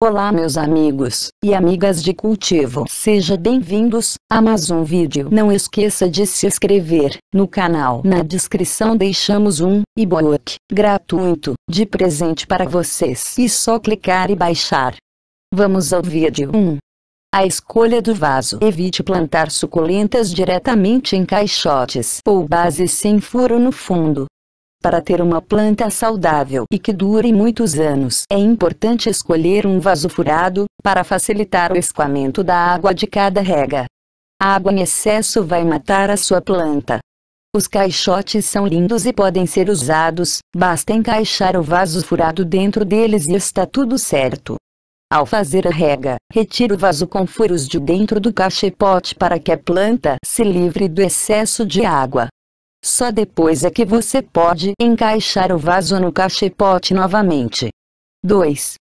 Olá meus amigos e amigas de cultivo. Seja bem-vindos a mais um vídeo. Não esqueça de se inscrever no canal. Na descrição deixamos um e-book gratuito de presente para vocês. E só clicar e baixar. Vamos ao vídeo 1. A escolha do vaso. Evite plantar suculentas diretamente em caixotes ou bases sem furo no fundo, para ter uma planta saudável e que dure muitos anos, é importante escolher um vaso furado, para facilitar o escoamento da água de cada rega. A água em excesso vai matar a sua planta. Os caixotes são lindos e podem ser usados, basta encaixar o vaso furado dentro deles e está tudo certo. Ao fazer a rega, retire o vaso com furos de dentro do caixote para que a planta se livre do excesso de água. Só depois é que você pode encaixar o vaso no cachepote novamente. 2.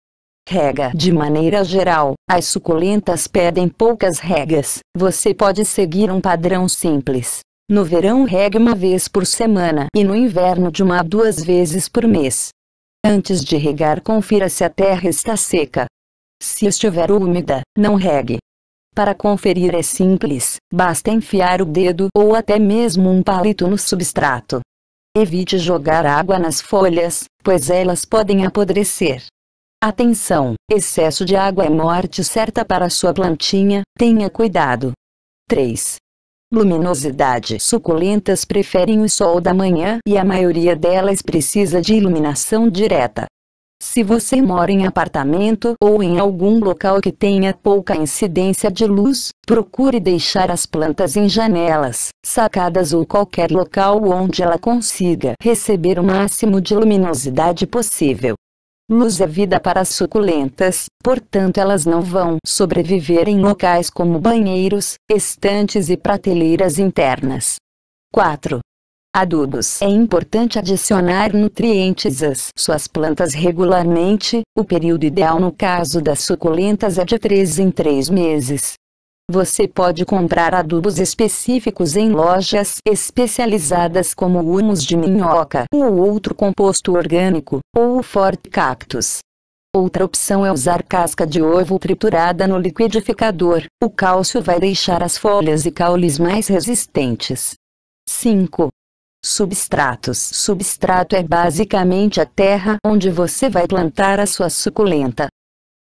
Rega De maneira geral, as suculentas pedem poucas regas, você pode seguir um padrão simples. No verão regue uma vez por semana e no inverno de uma a duas vezes por mês. Antes de regar confira se a terra está seca. Se estiver úmida, não regue. Para conferir é simples, basta enfiar o dedo ou até mesmo um palito no substrato. Evite jogar água nas folhas, pois elas podem apodrecer. Atenção! Excesso de água é morte certa para sua plantinha, tenha cuidado. 3. Luminosidade. Suculentas preferem o sol da manhã e a maioria delas precisa de iluminação direta. Se você mora em apartamento ou em algum local que tenha pouca incidência de luz, procure deixar as plantas em janelas, sacadas ou qualquer local onde ela consiga receber o máximo de luminosidade possível. Luz é vida para as suculentas, portanto elas não vão sobreviver em locais como banheiros, estantes e prateleiras internas. 4. Adubos É importante adicionar nutrientes às suas plantas regularmente. O período ideal no caso das suculentas é de 3 em 3 meses. Você pode comprar adubos específicos em lojas especializadas como o humus de minhoca ou outro composto orgânico, ou o Forte Cactus. Outra opção é usar casca de ovo triturada no liquidificador. O cálcio vai deixar as folhas e caules mais resistentes. 5. Substratos. Substrato é basicamente a terra onde você vai plantar a sua suculenta.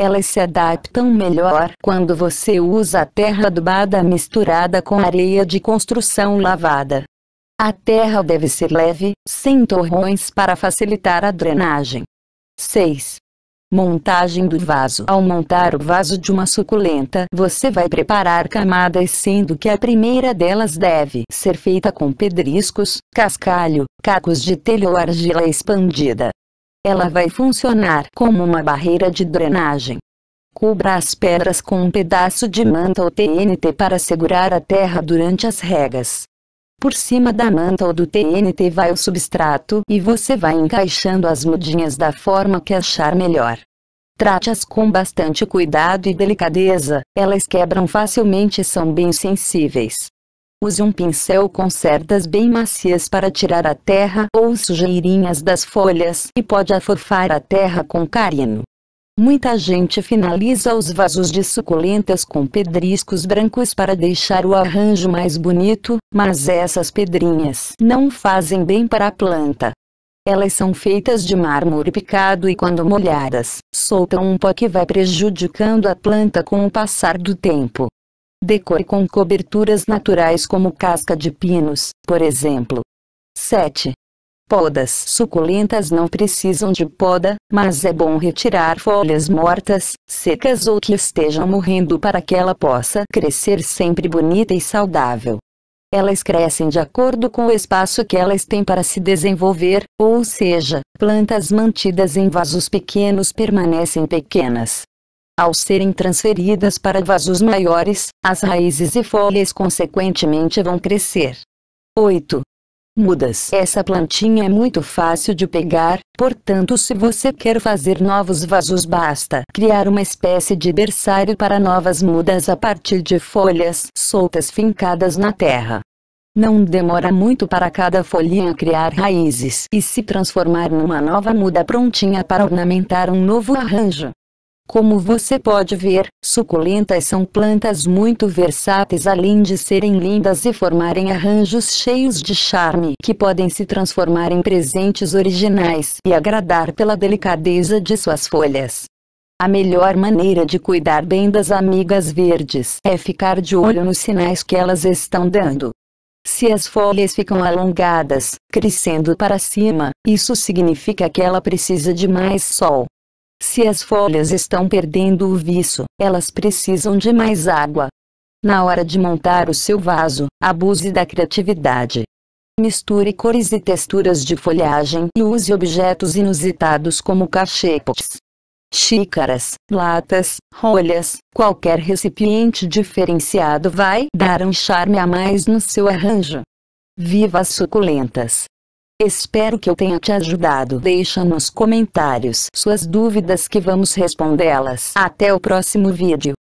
Elas se adaptam melhor quando você usa a terra adubada misturada com areia de construção lavada. A terra deve ser leve, sem torrões para facilitar a drenagem. 6. Montagem do vaso. Ao montar o vaso de uma suculenta, você vai preparar camadas sendo que a primeira delas deve ser feita com pedriscos, cascalho, cacos de telha ou argila expandida. Ela vai funcionar como uma barreira de drenagem. Cubra as pedras com um pedaço de manta ou TNT para segurar a terra durante as regas. Por cima da manta ou do TNT vai o substrato e você vai encaixando as mudinhas da forma que achar melhor. Trate-as com bastante cuidado e delicadeza, elas quebram facilmente e são bem sensíveis. Use um pincel com cerdas bem macias para tirar a terra ou sujeirinhas das folhas e pode afofar a terra com carinho. Muita gente finaliza os vasos de suculentas com pedriscos brancos para deixar o arranjo mais bonito, mas essas pedrinhas não fazem bem para a planta. Elas são feitas de mármore picado e quando molhadas, soltam um pó que vai prejudicando a planta com o passar do tempo. Decore com coberturas naturais como casca de pinos, por exemplo. 7. Podas suculentas não precisam de poda, mas é bom retirar folhas mortas, secas ou que estejam morrendo para que ela possa crescer sempre bonita e saudável. Elas crescem de acordo com o espaço que elas têm para se desenvolver, ou seja, plantas mantidas em vasos pequenos permanecem pequenas. Ao serem transferidas para vasos maiores, as raízes e folhas consequentemente vão crescer. 8 mudas. Essa plantinha é muito fácil de pegar, portanto se você quer fazer novos vasos basta criar uma espécie de berçário para novas mudas a partir de folhas soltas fincadas na terra. Não demora muito para cada folhinha criar raízes e se transformar numa nova muda prontinha para ornamentar um novo arranjo. Como você pode ver, suculentas são plantas muito versáteis além de serem lindas e formarem arranjos cheios de charme que podem se transformar em presentes originais e agradar pela delicadeza de suas folhas. A melhor maneira de cuidar bem das amigas verdes é ficar de olho nos sinais que elas estão dando. Se as folhas ficam alongadas, crescendo para cima, isso significa que ela precisa de mais sol. Se as folhas estão perdendo o viço, elas precisam de mais água. Na hora de montar o seu vaso, abuse da criatividade. Misture cores e texturas de folhagem e use objetos inusitados como cachetes, xícaras, latas, rolhas, qualquer recipiente diferenciado vai dar um charme a mais no seu arranjo. Viva as suculentas! Espero que eu tenha te ajudado. Deixa nos comentários suas dúvidas que vamos respondê-las. Até o próximo vídeo.